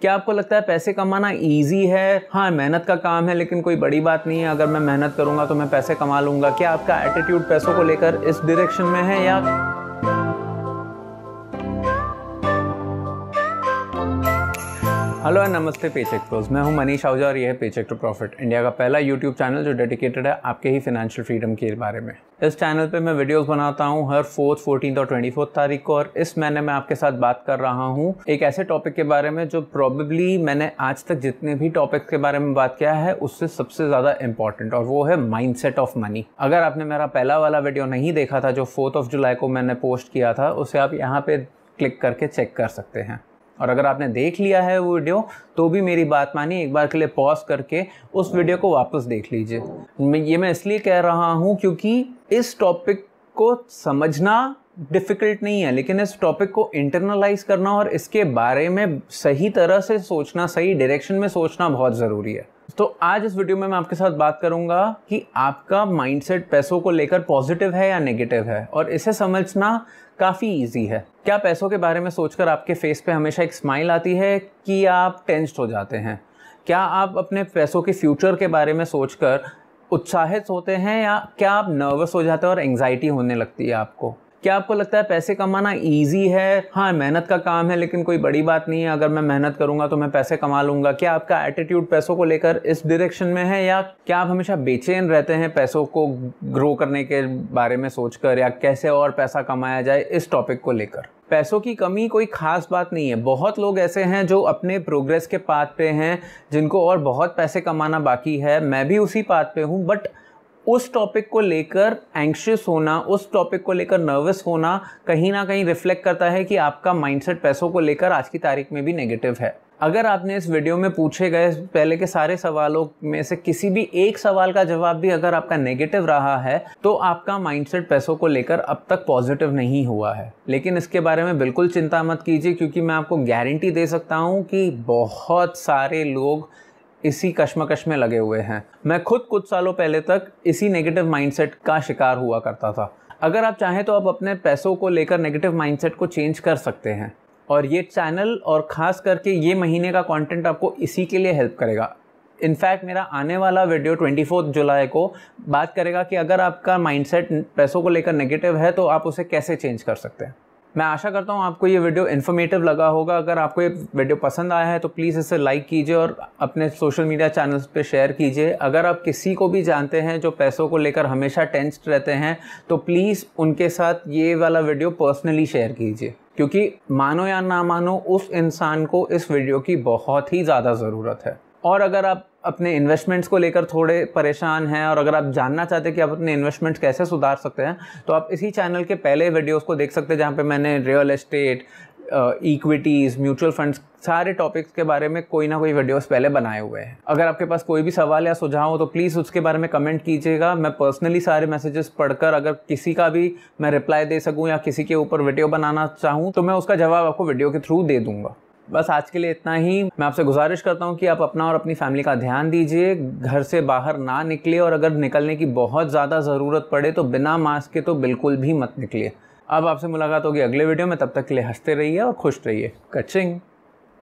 क्या आपको लगता है पैसे कमाना ईजी है हाँ मेहनत का काम है लेकिन कोई बड़ी बात नहीं है अगर मैं मेहनत करूँगा तो मैं पैसे कमा लूँगा क्या आपका एटीट्यूड पैसों को लेकर इस डायरेक्शन में है या हेलो एंड नमस्ते पेचेक प्रोज मैं हूं मनीष आहूजा और यह है पेचेक टू प्रॉफिट इंडिया का पहला यूट्यूब चैनल जो डेडिकेटेड है आपके ही फाइनेंशियल फ्रीडम के बारे में इस चैनल पे मैं वीडियोस बनाता हूं हर फोर्थ फोर्टीन और ट्वेंटी तारीख को और इस महीने मैं आपके साथ बात कर रहा हूं एक ऐसे टॉपिक के बारे में जो प्रॉबेबली मैंने आज तक जितने भी टॉपिक्स के बारे में बात किया है उससे सबसे ज़्यादा इंपॉर्टेंट और वो है माइंड ऑफ मनी अगर आपने मेरा पहला वाला वीडियो नहीं देखा था जो फोर्थ ऑफ जुलाई को मैंने पोस्ट किया था उसे आप यहाँ पर क्लिक करके चेक कर सकते हैं और अगर आपने देख लिया है वो वीडियो तो भी मेरी बात मानिए एक बार के लिए पॉज करके उस वीडियो को वापस देख लीजिए मैं ये मैं इसलिए कह रहा हूँ क्योंकि इस टॉपिक को समझना डिफ़िकल्ट नहीं है लेकिन इस टॉपिक को इंटरनलाइज करना और इसके बारे में सही तरह से सोचना सही डायरेक्शन में सोचना बहुत ज़रूरी है तो आज इस वीडियो में मैं आपके साथ बात करूंगा कि आपका माइंडसेट पैसों को लेकर पॉजिटिव है या नेगेटिव है और इसे समझना काफ़ी इजी है क्या पैसों के बारे में सोचकर आपके फेस पे हमेशा एक स्माइल आती है कि आप टेंस्ड हो जाते हैं क्या आप अपने पैसों के फ्यूचर के बारे में सोचकर उत्साहित होते हैं या क्या आप नर्वस हो जाते हैं और एंग्जाइटी होने लगती है आपको क्या आपको लगता है पैसे कमाना ईजी है हाँ मेहनत का काम है लेकिन कोई बड़ी बात नहीं है अगर मैं मेहनत करूंगा तो मैं पैसे कमा लूंगा क्या आपका एटीट्यूड पैसों को लेकर इस डायरेक्शन में है या क्या आप हमेशा बेचैन रहते हैं पैसों को ग्रो करने के बारे में सोचकर या कैसे और पैसा कमाया जाए इस टॉपिक को लेकर पैसों की कमी कोई खास बात नहीं है बहुत लोग ऐसे हैं जो अपने प्रोग्रेस के पाथ पे हैं जिनको और बहुत पैसे कमाना बाकी है मैं भी उसी पाथ पे हूँ बट उस टॉपिक को लेकर एंक्शियस होना उस टॉपिक को लेकर नर्वस होना कहीं ना कहीं रिफ्लेक्ट करता है कि आपका माइंडसेट पैसों को लेकर आज की तारीख में भी नेगेटिव है अगर आपने इस वीडियो में पूछे गए पहले के सारे सवालों में से किसी भी एक सवाल का जवाब भी अगर आपका नेगेटिव रहा है तो आपका माइंडसेट पैसों को लेकर अब तक पॉजिटिव नहीं हुआ है लेकिन इसके बारे में बिल्कुल चिंता मत कीजिए क्योंकि मैं आपको गारंटी दे सकता हूँ कि बहुत सारे लोग इसी कश्मकश में लगे हुए हैं मैं खुद कुछ सालों पहले तक इसी नेगेटिव माइंडसेट का शिकार हुआ करता था अगर आप चाहें तो आप अपने पैसों को लेकर नेगेटिव माइंडसेट को चेंज कर सकते हैं और ये चैनल और ख़ास करके ये महीने का कंटेंट आपको इसी के लिए हेल्प करेगा इनफैक्ट मेरा आने वाला वीडियो ट्वेंटी जुलाई को बात करेगा कि अगर आपका माइंडसेट पैसों को लेकर नेगेटिव है तो आप उसे कैसे चेंज कर सकते हैं मैं आशा करता हूँ आपको ये वीडियो इन्फॉर्मेटिव लगा होगा अगर आपको ये वीडियो पसंद आया है तो प्लीज़ इसे लाइक कीजिए और अपने सोशल मीडिया चैनल्स पे शेयर कीजिए अगर आप किसी को भी जानते हैं जो पैसों को लेकर हमेशा टेंस्ड रहते हैं तो प्लीज़ उनके साथ ये वाला वीडियो पर्सनली शेयर कीजिए क्योंकि मानो या ना मानो उस इंसान को इस वीडियो की बहुत ही ज़्यादा ज़रूरत है और अगर आप अपने इन्वेस्टमेंट्स को लेकर थोड़े परेशान हैं और अगर आप जानना चाहते हैं कि आप अपने इन्वेस्टमेंट्स कैसे सुधार सकते हैं तो आप इसी चैनल के पहले वीडियोस को देख सकते हैं जहाँ पे मैंने real estate equities mutual funds सारे टॉपिक्स के बारे में कोई ना कोई वीडियोस पहले बनाए हुए हैं अगर आपके पास कोई भी सवाल या सुझाव हो तो प्लीज़ उसके बारे में कमेंट कीजिएगा मैं पर्सनली सारे मैसेजेस पढ़कर अगर किसी का भी मैं रिप्लाई दे सकूँ या किसी के ऊपर वीडियो बनाना चाहूँ तो मैं उसका जवाब आपको वीडियो के थ्रू दे दूँगा बस आज के लिए इतना ही मैं आपसे गुजारिश करता हूँ कि आप अपना और अपनी फैमिली का ध्यान दीजिए घर से बाहर ना निकले और अगर निकलने की बहुत ज़्यादा ज़रूरत पड़े तो बिना मास्क के तो बिल्कुल भी मत निकलिए अब आपसे मुलाकात होगी अगले वीडियो में तब तक के लिए हंसते रहिए और खुश रहिए कचिंग